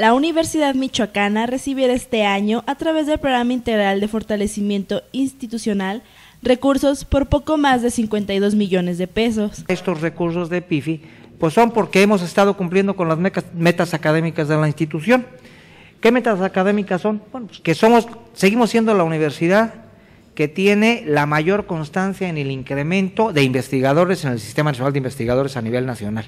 La Universidad Michoacana recibirá este año, a través del Programa Integral de Fortalecimiento Institucional, recursos por poco más de 52 millones de pesos. Estos recursos de PIFI pues son porque hemos estado cumpliendo con las metas académicas de la institución. ¿Qué metas académicas son? Pues que somos, seguimos siendo la universidad que tiene la mayor constancia en el incremento de investigadores en el Sistema Nacional de Investigadores a nivel nacional.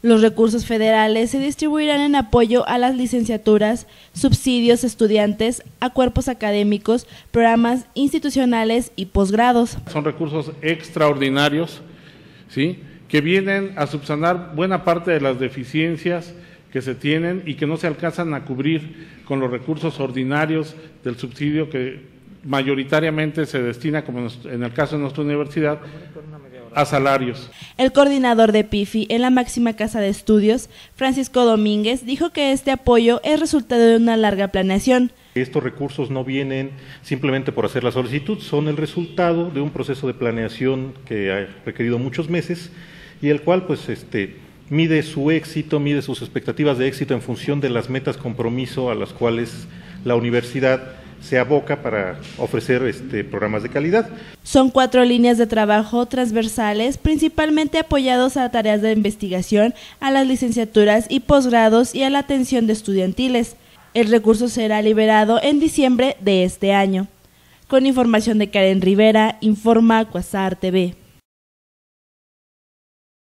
Los recursos federales se distribuirán en apoyo a las licenciaturas, subsidios estudiantes, a cuerpos académicos, programas institucionales y posgrados. Son recursos extraordinarios, ¿sí? que vienen a subsanar buena parte de las deficiencias que se tienen y que no se alcanzan a cubrir con los recursos ordinarios del subsidio que mayoritariamente se destina, como en el caso de nuestra universidad, a salarios. El coordinador de PIFI en la máxima casa de estudios, Francisco Domínguez, dijo que este apoyo es resultado de una larga planeación. Estos recursos no vienen simplemente por hacer la solicitud, son el resultado de un proceso de planeación que ha requerido muchos meses y el cual pues este mide su éxito, mide sus expectativas de éxito en función de las metas compromiso a las cuales la universidad se aboca para ofrecer este, programas de calidad. Son cuatro líneas de trabajo transversales, principalmente apoyados a tareas de investigación, a las licenciaturas y posgrados y a la atención de estudiantiles. El recurso será liberado en diciembre de este año. Con información de Karen Rivera, informa Cuasar TV.